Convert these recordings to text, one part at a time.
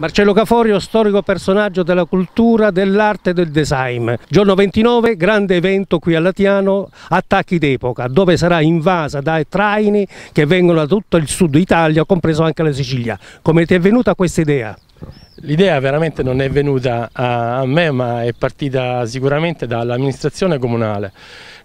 Marcello Caforio, storico personaggio della cultura, dell'arte e del design. Giorno 29, grande evento qui a Latiano, attacchi d'epoca, dove sarà invasa dai traini che vengono da tutto il sud Italia, compreso anche la Sicilia. Come ti è venuta questa idea? L'idea veramente non è venuta a me ma è partita sicuramente dall'amministrazione comunale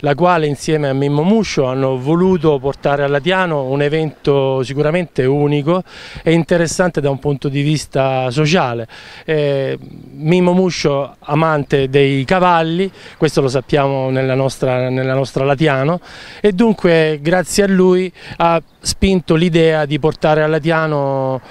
la quale insieme a Mimmo Muscio hanno voluto portare a Latiano un evento sicuramente unico e interessante da un punto di vista sociale. Eh, Mimmo Muscio amante dei cavalli, questo lo sappiamo nella nostra, nella nostra Latiano e dunque grazie a lui ha spinto l'idea di portare a Latiano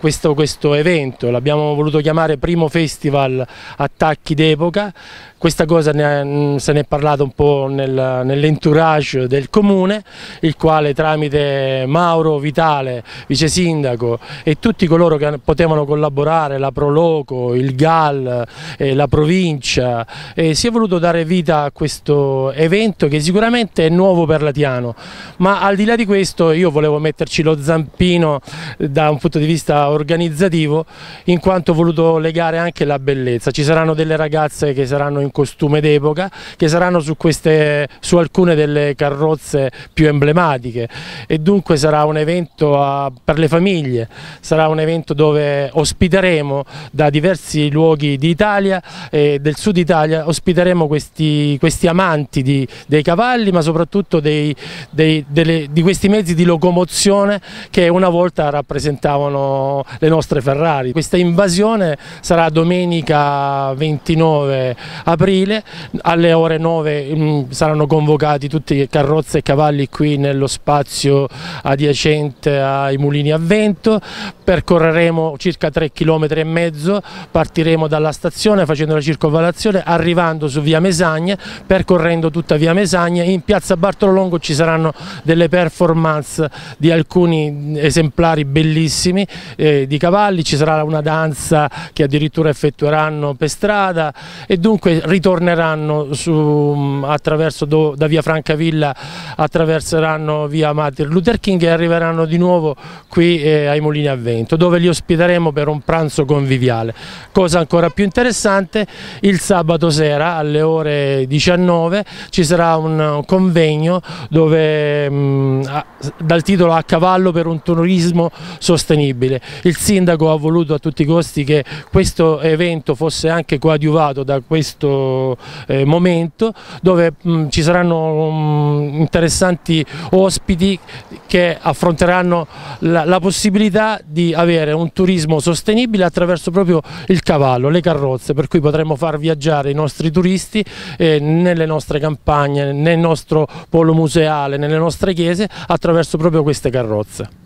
questo, questo evento, l'abbiamo voluto chiamare primo festival attacchi d'epoca, questa cosa ne, mm, se ne è parlato un po' nel, nell'entourage del comune, il quale tramite Mauro Vitale, vice sindaco e tutti coloro che potevano collaborare, la Proloco, il GAL, eh, la provincia, eh, si è voluto dare vita a questo evento che sicuramente è nuovo per Latiano, ma al di là di questo io volevo metterci lo zampino eh, da un punto di vista organizzativo in quanto ho voluto legare anche la bellezza. Ci saranno delle ragazze che saranno in costume d'epoca, che saranno su, queste, su alcune delle carrozze più emblematiche e dunque sarà un evento a, per le famiglie, sarà un evento dove ospiteremo da diversi luoghi d'Italia e del sud Italia, ospiteremo questi, questi amanti di, dei cavalli ma soprattutto dei, dei, delle, di questi mezzi di locomozione che una volta rappresentavano le nostre Ferrari. Questa invasione sarà domenica 29 aprile, alle ore 9 mh, mm, saranno convocati tutti i carrozze e cavalli qui nello spazio adiacente ai mulini a vento, percorreremo circa 3 km e mezzo, partiremo dalla stazione facendo la circonvalazione, arrivando su via Mesagna, percorrendo tutta via Mesagne, in piazza Bartolongo ci saranno delle performance di alcuni mm, esemplari bellissimi, eh, di cavalli, ci sarà una danza che addirittura effettueranno per strada e dunque ritorneranno su, mm, attraverso do, da via Francavilla, attraverseranno via Martin Luther King e arriveranno di nuovo qui eh, ai Molini a Vento dove li ospiteremo per un pranzo conviviale. Cosa ancora più interessante, il sabato sera alle ore 19 ci sarà un convegno dove, mh, mm, dal titolo A cavallo per un turismo sostenibile il sindaco ha voluto a tutti i costi che questo evento fosse anche coadiuvato da questo eh, momento dove mh, mm, ci saranno mh, mm, interessanti ospiti che affronteranno la, la possibilità di avere un turismo sostenibile attraverso proprio il cavallo, le carrozze, per cui potremo far viaggiare i nostri turisti eh, nelle nostre campagne, nel nostro polo museale, nelle nostre chiese attraverso proprio queste carrozze.